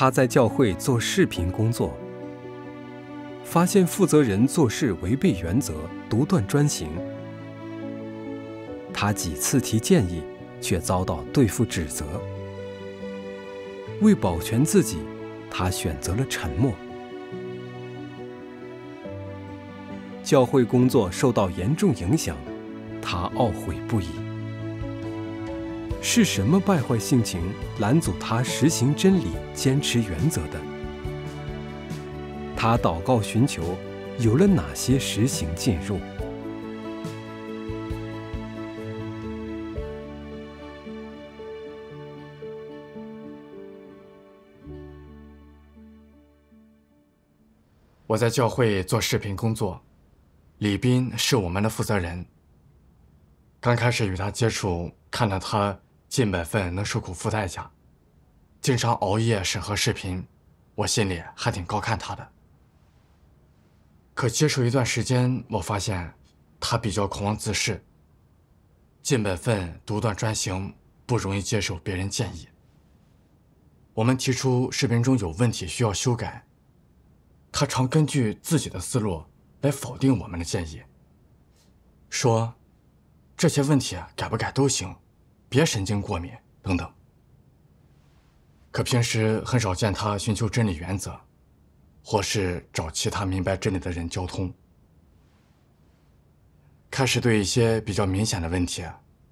他在教会做视频工作，发现负责人做事违背原则、独断专行。他几次提建议，却遭到对付指责。为保全自己，他选择了沉默。教会工作受到严重影响，他懊悔不已。是什么败坏性情，拦阻他实行真理、坚持原则的？他祷告寻求，有了哪些实行进入？我在教会做视频工作，李斌是我们的负责人。刚开始与他接触，看到他。尽本分能受苦付代价，经常熬夜审核视频，我心里还挺高看他的。可接受一段时间，我发现他比较狂妄自恃，尽本分独断专行，不容易接受别人建议。我们提出视频中有问题需要修改，他常根据自己的思路来否定我们的建议，说这些问题改不改都行。别神经过敏等等。可平时很少见他寻求真理原则，或是找其他明白真理的人交通。开始对一些比较明显的问题，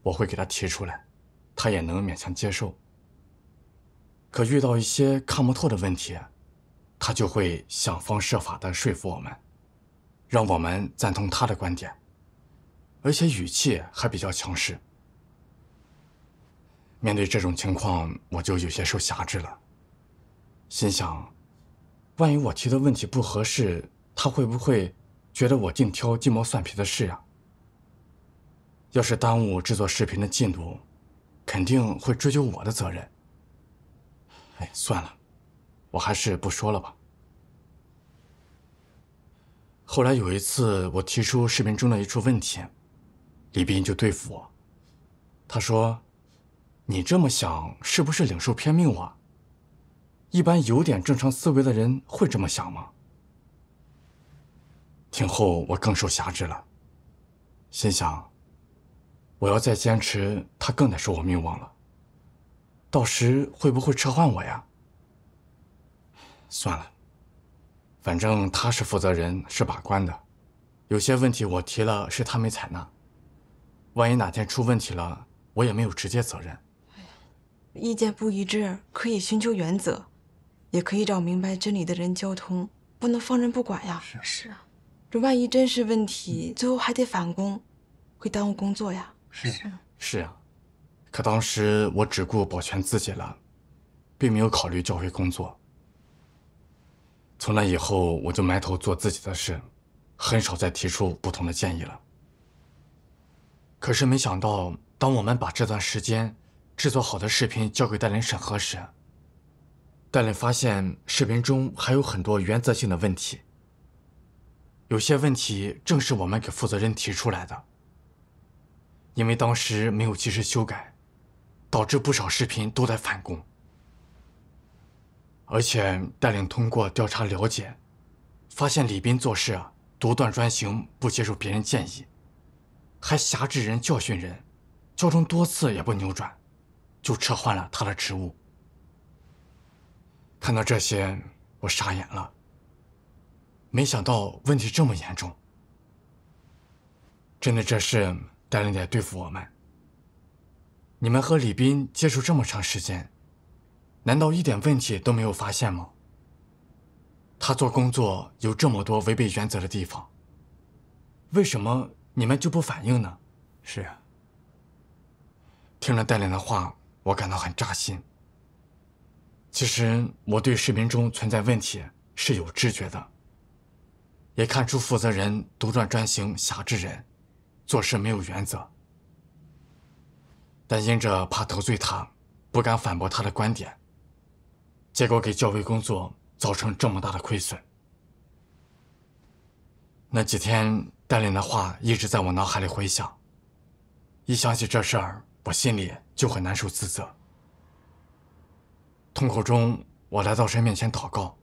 我会给他提出来，他也能勉强接受。可遇到一些看不透的问题，他就会想方设法的说服我们，让我们赞同他的观点，而且语气还比较强势。面对这种情况，我就有些受辖制了，心想，万一我提的问题不合适，他会不会觉得我净挑鸡毛蒜皮的事呀？要是耽误制作视频的进度，肯定会追究我的责任。哎，算了，我还是不说了吧。后来有一次，我提出视频中的一处问题，李斌就对付我，他说。你这么想是不是领受偏命了？一般有点正常思维的人会这么想吗？听后我更受挟制了，心想：我要再坚持，他更得说我命亡了。到时会不会撤换我呀？算了，反正他是负责人，是把关的，有些问题我提了是他没采纳。万一哪天出问题了，我也没有直接责任。意见不一致，可以寻求原则，也可以找明白真理的人交通，不能放任不管呀。是是啊，这万一真是问题，最后还得返工，会耽误工作呀。是是是啊，可当时我只顾保全自己了，并没有考虑教会工作。从那以后，我就埋头做自己的事，很少再提出不同的建议了。可是没想到，当我们把这段时间……制作好的视频交给戴领审核时，戴领发现视频中还有很多原则性的问题，有些问题正是我们给负责人提出来的，因为当时没有及时修改，导致不少视频都在返工。而且带领通过调查了解，发现李斌做事啊独断专行，不接受别人建议，还挟制人教训人，教中多次也不扭转。就撤换了他的职务。看到这些，我傻眼了。没想到问题这么严重，针对这事，戴领在对付我们。你们和李斌接触这么长时间，难道一点问题都没有发现吗？他做工作有这么多违背原则的地方，为什么你们就不反应呢？是啊，听了戴领的话。我感到很扎心。其实我对视频中存在问题是有知觉的，也看出负责人独断专行、侠之人，做事没有原则。但因着怕得罪他，不敢反驳他的观点，结果给教委工作造成这么大的亏损。那几天，戴琳的话一直在我脑海里回响，一想起这事儿，我心里……就很难受，自责。痛苦中，我来到神面前祷告，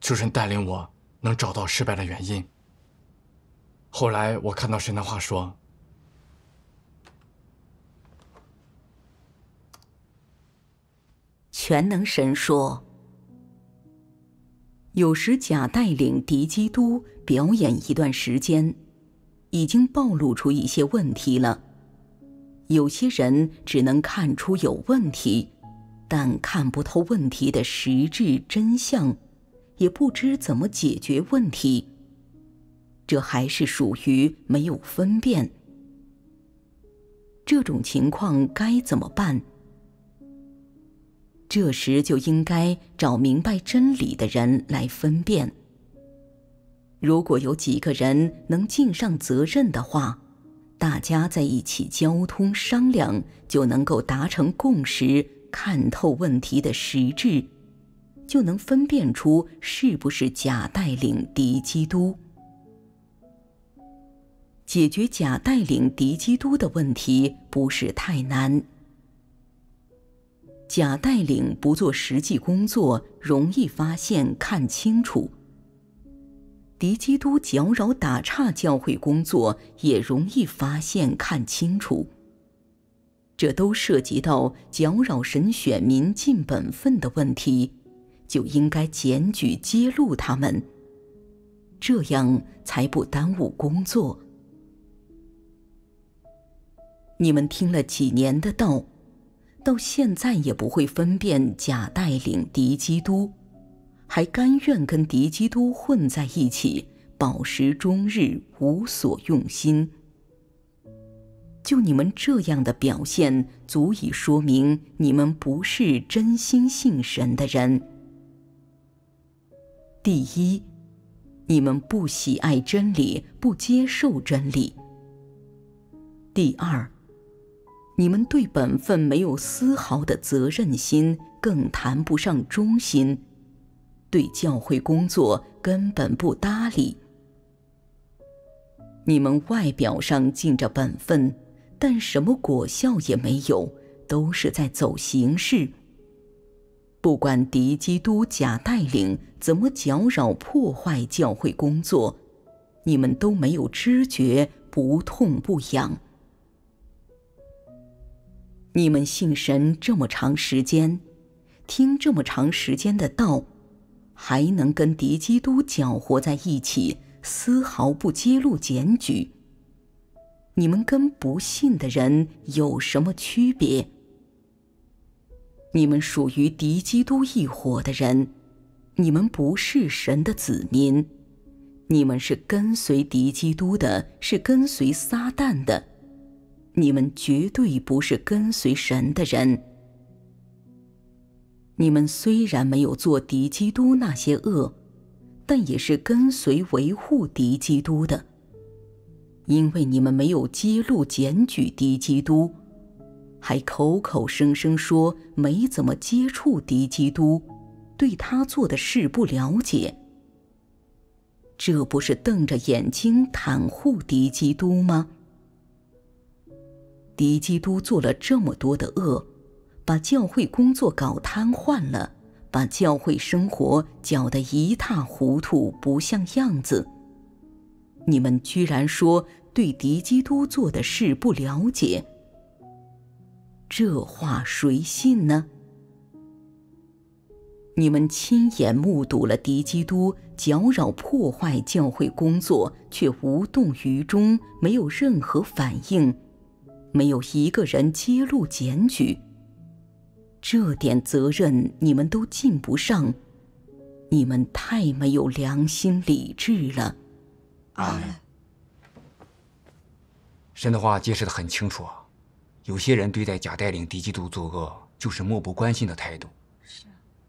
求神带领我能找到失败的原因。后来，我看到神的话说：“全能神说，有时假带领敌基督表演一段时间，已经暴露出一些问题了。”有些人只能看出有问题，但看不透问题的实质真相，也不知怎么解决问题。这还是属于没有分辨。这种情况该怎么办？这时就应该找明白真理的人来分辨。如果有几个人能尽上责任的话。大家在一起沟通商量，就能够达成共识，看透问题的实质，就能分辨出是不是假带领敌基督。解决假带领敌基督的问题不是太难，假带领不做实际工作，容易发现看清楚。敌基督搅扰打岔教会工作，也容易发现看清楚。这都涉及到搅扰神选民尽本分的问题，就应该检举揭露他们，这样才不耽误工作。你们听了几年的道，到现在也不会分辨假带领敌基督。还甘愿跟敌基督混在一起，饱食终日，无所用心。就你们这样的表现，足以说明你们不是真心信神的人。第一，你们不喜爱真理，不接受真理；第二，你们对本分没有丝毫的责任心，更谈不上忠心。对教会工作根本不搭理。你们外表上尽着本分，但什么果效也没有，都是在走形式。不管敌基督假带领怎么搅扰破坏教会工作，你们都没有知觉，不痛不痒。你们信神这么长时间，听这么长时间的道。还能跟敌基督搅和在一起，丝毫不揭露检举。你们跟不信的人有什么区别？你们属于敌基督一伙的人，你们不是神的子民，你们是跟随敌基督的，是跟随撒旦的，你们绝对不是跟随神的人。你们虽然没有做敌基督那些恶，但也是跟随维护敌基督的，因为你们没有揭露检举敌基督，还口口声声说没怎么接触敌基督，对他做的事不了解，这不是瞪着眼睛袒护敌基督吗？敌基督做了这么多的恶。把教会工作搞瘫痪了，把教会生活搅得一塌糊涂，不像样子。你们居然说对敌基督做的事不了解，这话谁信呢？你们亲眼目睹了敌基督搅扰破坏教会工作，却无动于衷，没有任何反应，没有一个人揭露检举。这点责任你们都尽不上，你们太没有良心理智了。啊！神的话解释的很清楚啊，有些人对待贾带领敌基督作恶，就是漠不关心的态度。是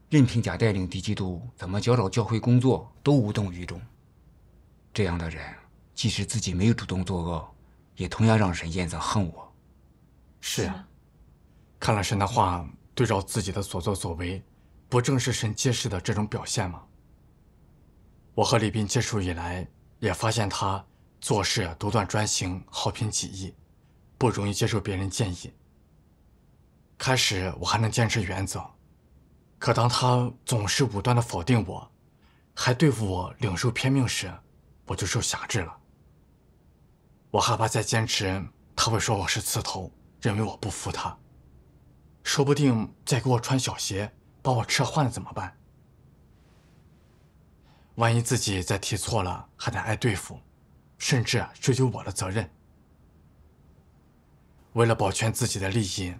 任凭贾带领敌基督怎么搅扰教会工作，都无动于衷。这样的人，即使自己没有主动作恶，也同样让神厌憎恨我。是啊，看了神的话。对照自己的所作所为，不正是神揭示的这种表现吗？我和李斌接触以来，也发现他做事独断专行，好凭己意，不容易接受别人建议。开始我还能坚持原则，可当他总是武断的否定我，还对付我领受偏命时，我就受辖制了。我害怕再坚持，他会说我是刺头，认为我不服他。说不定再给我穿小鞋，把我车换了怎么办？万一自己再提错了，还得挨对付，甚至追究我的责任。为了保全自己的利益，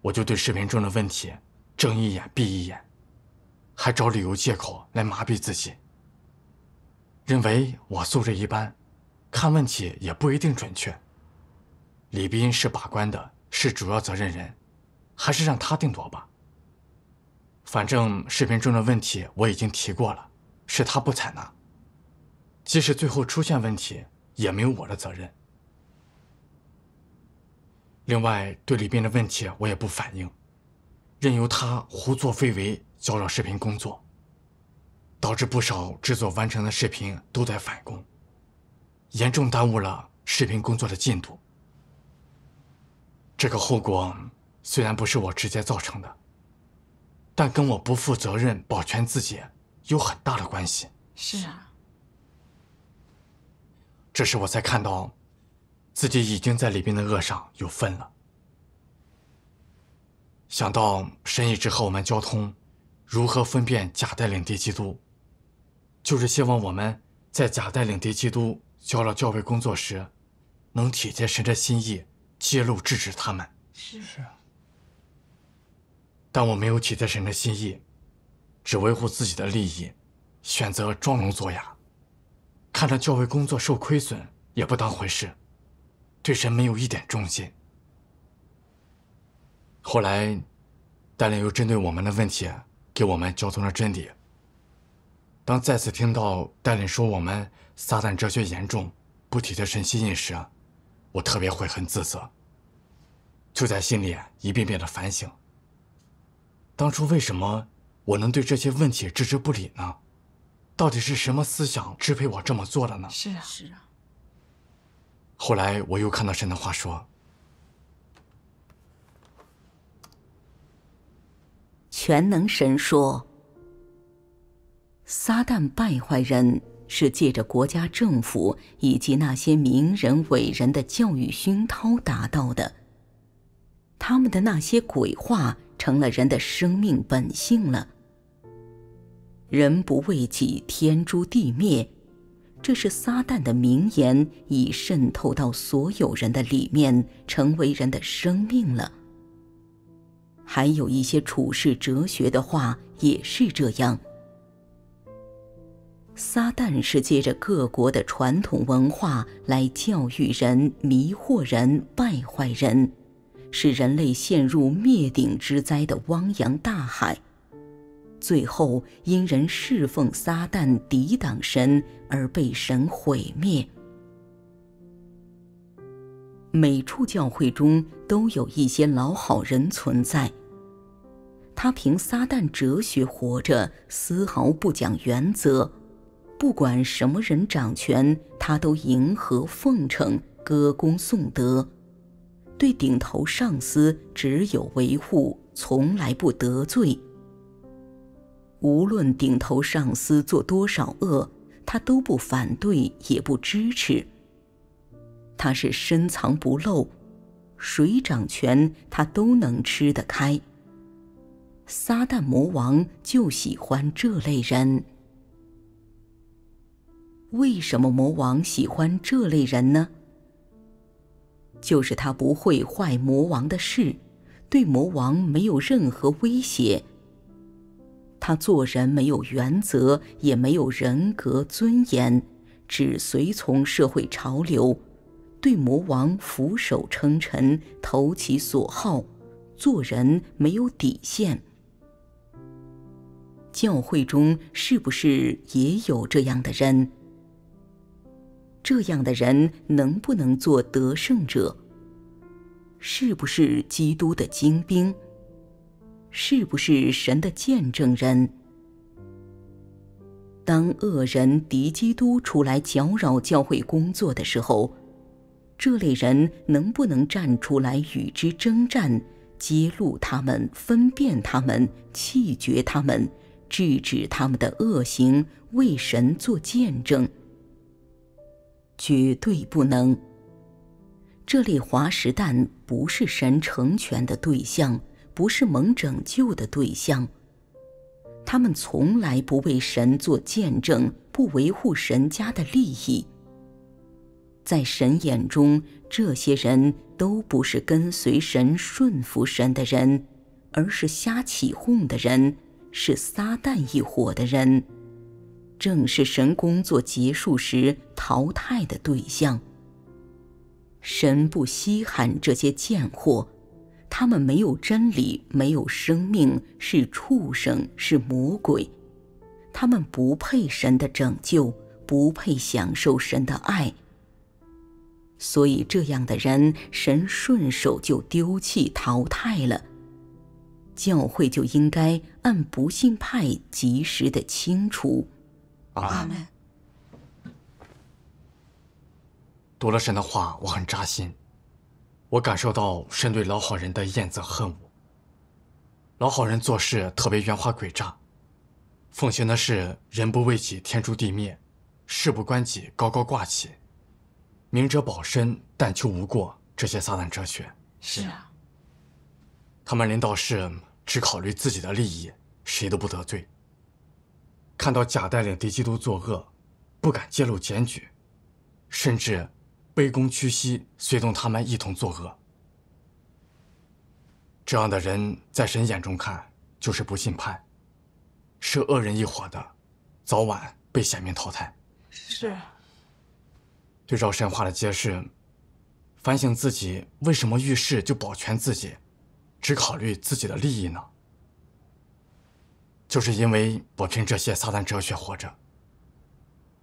我就对视频中的问题睁一眼闭一眼，还找理由借口来麻痹自己，认为我素质一般，看问题也不一定准确。李斌是把关的，是主要责任人。还是让他定夺吧。反正视频中的问题我已经提过了，是他不采纳。即使最后出现问题，也没有我的责任。另外，队里边的问题我也不反应，任由他胡作非为，搅扰视频工作，导致不少制作完成的视频都在返工，严重耽误了视频工作的进度。这个后果。虽然不是我直接造成的，但跟我不负责任保全自己有很大的关系。是啊。这时我才看到，自己已经在里边的恶上有份了。想到神一直和我们交通，如何分辨假带领地基督，就是希望我们在假带领地基督交了教会工作时，能体贴神的心意，揭露制止他们。是啊。但我没有体贴神的心意，只维护自己的利益，选择装聋作哑，看着教会工作受亏损也不当回事，对神没有一点忠心。后来，带领又针对我们的问题给我们教通了真理。当再次听到带领说我们撒旦哲学严重，不体贴神心意时，我特别悔恨自责，就在心里一遍遍的反省。当初为什么我能对这些问题置之不理呢？到底是什么思想支配我这么做的呢？是啊，是啊。后来我又看到神的话说：“全能神说，撒旦败坏人是借着国家政府以及那些名人伟人的教育熏陶达到的，他们的那些鬼话。”成了人的生命本性了。人不为己，天诛地灭，这是撒旦的名言，已渗透到所有人的里面，成为人的生命了。还有一些处世哲学的话也是这样。撒旦是借着各国的传统文化来教育人、迷惑人、败坏人。使人类陷入灭顶之灾的汪洋大海，最后因人侍奉撒旦、抵挡神而被神毁灭。每处教会中都有一些老好人存在，他凭撒旦哲学活着，丝毫不讲原则，不管什么人掌权，他都迎合奉承、歌功颂德。对顶头上司只有维护，从来不得罪。无论顶头上司做多少恶，他都不反对，也不支持。他是深藏不露，谁掌权他都能吃得开。撒旦魔王就喜欢这类人。为什么魔王喜欢这类人呢？就是他不会坏魔王的事，对魔王没有任何威胁。他做人没有原则，也没有人格尊严，只随从社会潮流，对魔王俯首称臣，投其所好，做人没有底线。教会中是不是也有这样的人？这样的人能不能做得胜者？是不是基督的精兵？是不是神的见证人？当恶人敌基督出来搅扰教会工作的时候，这类人能不能站出来与之征战，揭露他们、分辨他们、弃绝他们、制止他们的恶行，为神做见证？绝对不能！这类华石蛋不是神成全的对象，不是蒙拯救的对象。他们从来不为神做见证，不维护神家的利益。在神眼中，这些人都不是跟随神、顺服神的人，而是瞎起哄的人，是撒旦一伙的人。正是神工作结束时淘汰的对象。神不稀罕这些贱货，他们没有真理，没有生命，是畜生，是魔鬼，他们不配神的拯救，不配享受神的爱。所以，这样的人，神顺手就丢弃、淘汰了。教会就应该按不信派及时的清除。阿门。读了神的话，我很扎心，我感受到神对老好人的厌憎恨恶。老好人做事特别圆滑诡诈，奉行的是“人不为己，天诛地灭”，“事不关己，高高挂起”，“明哲保身，但求无过”这些撒旦哲学。是啊，他们临到世只考虑自己的利益，谁都不得罪。看到贾带领敌基都作恶，不敢揭露检举，甚至卑躬屈膝，随同他们一同作恶。这样的人在神眼中看就是不信判，是恶人一伙的，早晚被显民淘汰。是。对照神话的揭示，反省自己为什么遇事就保全自己，只考虑自己的利益呢？就是因为我凭这些撒旦哲学活着，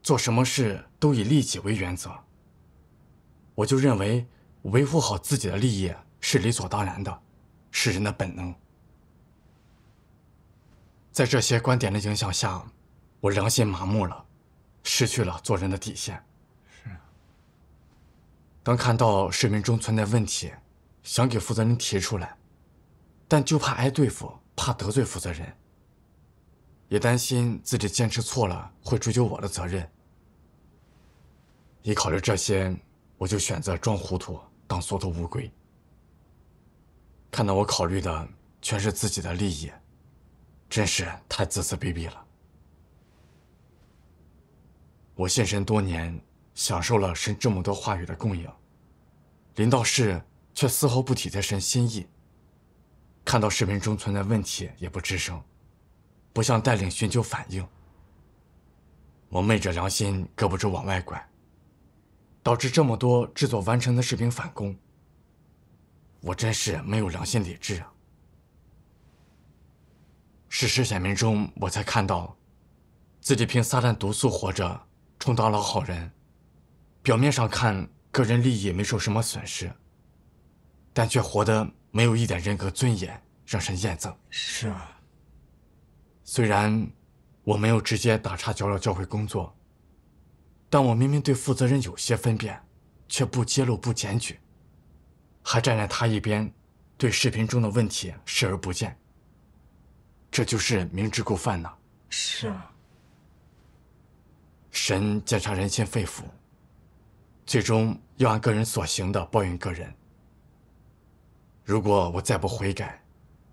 做什么事都以利己为原则。我就认为维护好自己的利益是理所当然的，是人的本能。在这些观点的影响下，我良心麻木了，失去了做人的底线。是。当看到市民中存在问题，想给负责人提出来，但就怕挨对付，怕得罪负责人。也担心自己坚持错了会追究我的责任。一考虑这些，我就选择装糊涂，当缩头乌龟。看到我考虑的全是自己的利益，真是太自私卑鄙了。我献身多年，享受了神这么多话语的供应，林道士却丝毫不体贴神心意。看到视频中存在问题，也不吱声。不向带领寻求反应。我昧着良心，胳膊肘往外拐，导致这么多制作完成的视频返工。我真是没有良心理智啊！事实显明中，我才看到，自己凭撒旦毒素活着，充当了好人，表面上看个人利益没受什么损失，但却活得没有一点人格尊严，让人厌憎。是啊。虽然我没有直接打岔搅扰教会工作，但我明明对负责人有些分辨，却不揭露不检举，还站在他一边，对视频中的问题视而不见。这就是明知故犯呐！是啊。神检查人心肺腑，最终要按个人所行的报应个人。如果我再不悔改，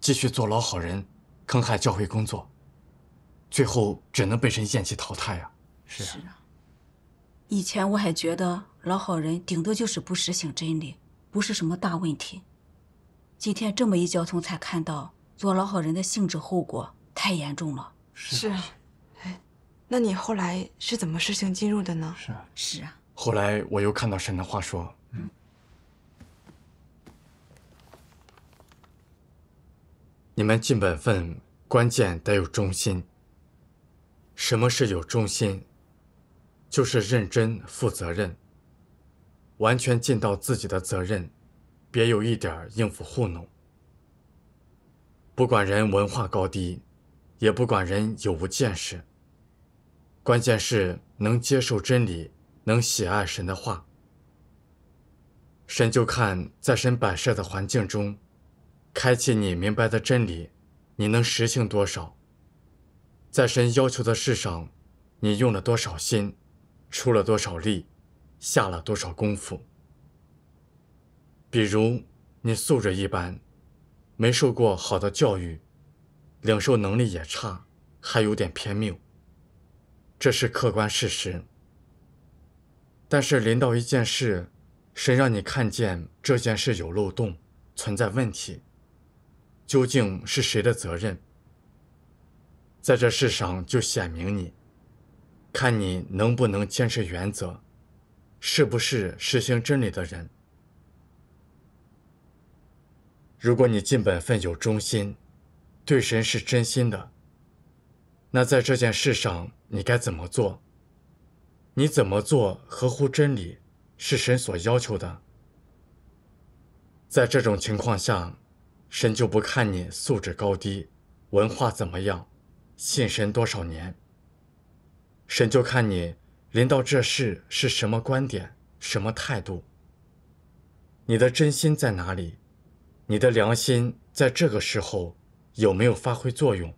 继续做老好人，坑害教会工作。最后只能被人限弃淘汰啊！是啊，以前我还觉得老好人顶多就是不实行真理，不是什么大问题。今天这么一交通，才看到做老好人的性质后果太严重了。是啊，哎，那你后来是怎么实行进入的呢？是啊，是啊。后来我又看到沈的话说：“你们尽本分，关键得有忠心。”什么是有忠心，就是认真、负责任，完全尽到自己的责任，别有一点应付糊弄。不管人文化高低，也不管人有无见识，关键是能接受真理，能喜爱神的话。神就看在神摆设的环境中，开启你明白的真理，你能实行多少。在神要求的事上，你用了多少心，出了多少力，下了多少功夫？比如你素质一般，没受过好的教育，领受能力也差，还有点偏谬，这是客观事实。但是临到一件事，神让你看见这件事有漏洞，存在问题，究竟是谁的责任？在这世上就显明你，看你能不能坚持原则，是不是实行真理的人。如果你尽本分有忠心，对神是真心的，那在这件事上你该怎么做？你怎么做合乎真理是神所要求的？在这种情况下，神就不看你素质高低、文化怎么样。信神多少年？神就看你临到这事是什么观点、什么态度。你的真心在哪里？你的良心在这个时候有没有发挥作用？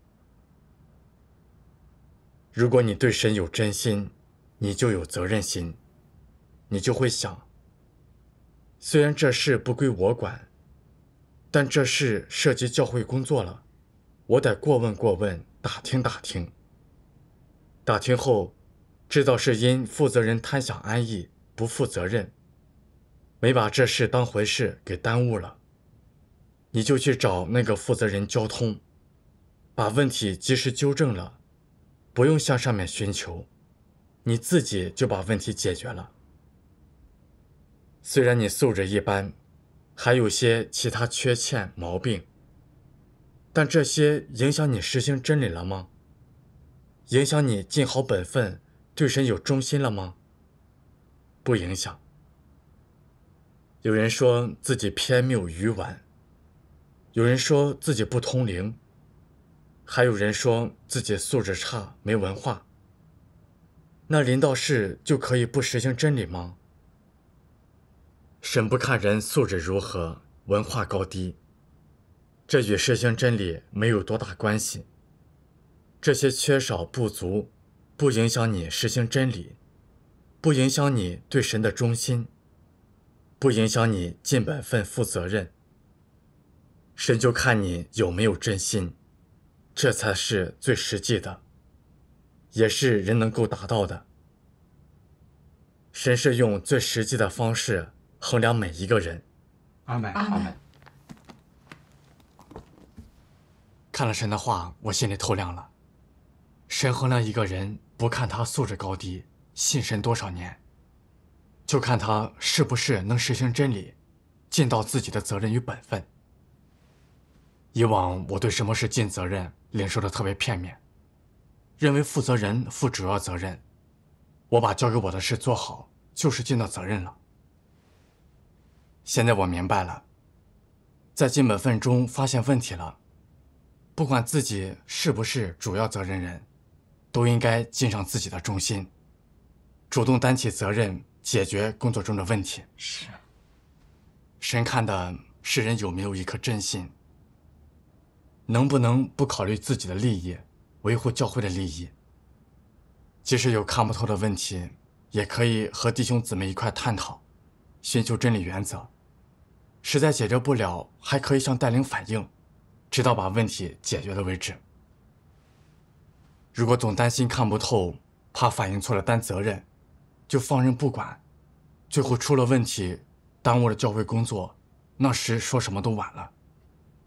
如果你对神有真心，你就有责任心，你就会想：虽然这事不归我管，但这事涉及教会工作了，我得过问过问。打听打听。打听后，知道是因负责人贪想安逸、不负责任，没把这事当回事，给耽误了。你就去找那个负责人交通，把问题及时纠正了，不用向上面寻求，你自己就把问题解决了。虽然你素质一般，还有些其他缺陷毛病。但这些影响你实行真理了吗？影响你尽好本分、对神有忠心了吗？不影响。有人说自己偏谬愚顽，有人说自己不通灵，还有人说自己素质差、没文化。那临到世就可以不实行真理吗？神不看人素质如何、文化高低。这与实行真理没有多大关系。这些缺少不足，不影响你实行真理，不影响你对神的忠心，不影响你尽本分负责任。神就看你有没有真心，这才是最实际的，也是人能够达到的。神是用最实际的方式衡量每一个人。阿门。阿门。看了神的话，我心里透亮了。神衡量一个人，不看他素质高低、信神多少年，就看他是不是能实行真理，尽到自己的责任与本分。以往我对什么是尽责任，领受的特别片面，认为负责人负主要责任，我把交给我的事做好，就是尽到责任了。现在我明白了，在尽本分中发现问题了。不管自己是不是主要责任人，都应该尽上自己的忠心，主动担起责任，解决工作中的问题。是。神看的世人有没有一颗真心，能不能不考虑自己的利益，维护教会的利益。即使有看不透的问题，也可以和弟兄姊妹一块探讨，寻求真理原则。实在解决不了，还可以向带领反映。直到把问题解决了为止。如果总担心看不透，怕反映错了担责任，就放任不管，最后出了问题，耽误了教会工作，那时说什么都晚了，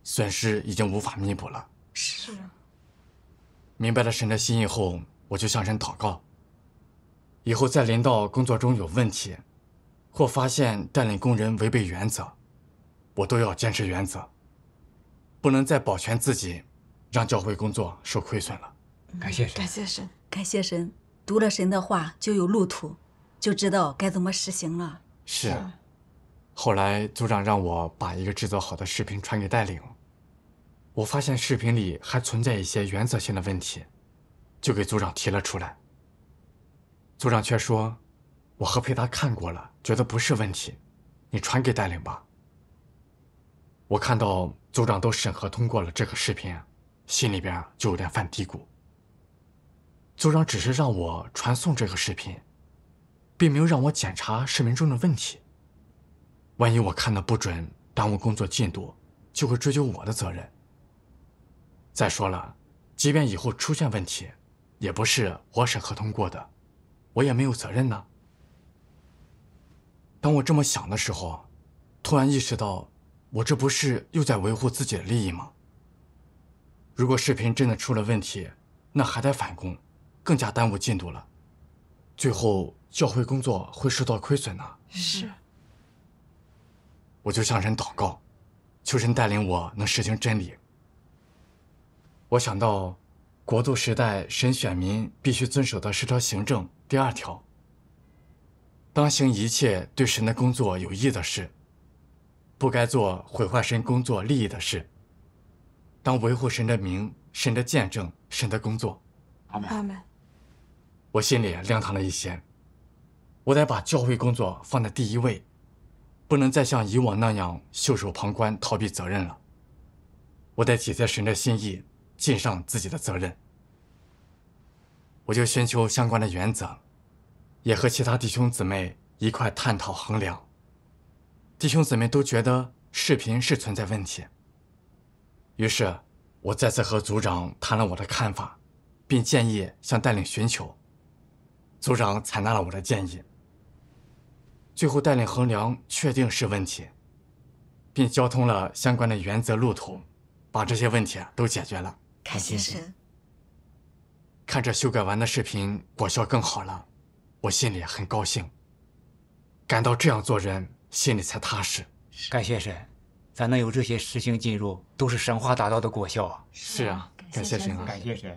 损失已经无法弥补了。是。明白了神的心意后，我就向神祷告。以后再临到工作中有问题，或发现带领工人违背原则，我都要坚持原则。不能再保全自己，让教会工作受亏损了。感谢神，感谢神，感谢神。读了神的话就有路途，就知道该怎么实行了。是，后来组长让我把一个制作好的视频传给带领，我发现视频里还存在一些原则性的问题，就给组长提了出来。组长却说：“我和陪他看过了，觉得不是问题，你传给带领吧。”我看到。组长都审核通过了这个视频，心里边就有点犯嘀咕。组长只是让我传送这个视频，并没有让我检查视频中的问题。万一我看的不准，耽误工作进度，就会追究我的责任。再说了，即便以后出现问题，也不是我审核通过的，我也没有责任呢。当我这么想的时候，突然意识到。我这不是又在维护自己的利益吗？如果视频真的出了问题，那还得返工，更加耽误进度了，最后教会工作会受到亏损呢。是。我就向神祷告，求神带领我能实行真理。我想到，国度时代神选民必须遵守的十条行政第二条：当行一切对神的工作有益的事。不该做毁坏神工作利益的事，当维护神的名、神的见证、神的工作。阿门。阿门。我心里亮堂了一些，我得把教会工作放在第一位，不能再像以往那样袖手旁观、逃避责任了。我得体贴神的心意，尽上自己的责任。我就寻求相关的原则，也和其他弟兄姊妹一块探讨衡量。弟兄姊妹都觉得视频是存在问题，于是，我再次和组长谈了我的看法，并建议向带领寻求。组长采纳了我的建议，最后带领衡量确定是问题，并交通了相关的原则路途，把这些问题啊都解决了。看先生，看着修改完的视频，果效更好了，我心里很高兴，感到这样做人。心里才踏实。感谢神，咱能有这些事星进入，都是神话大道的果效啊！是啊，感谢神，感谢神。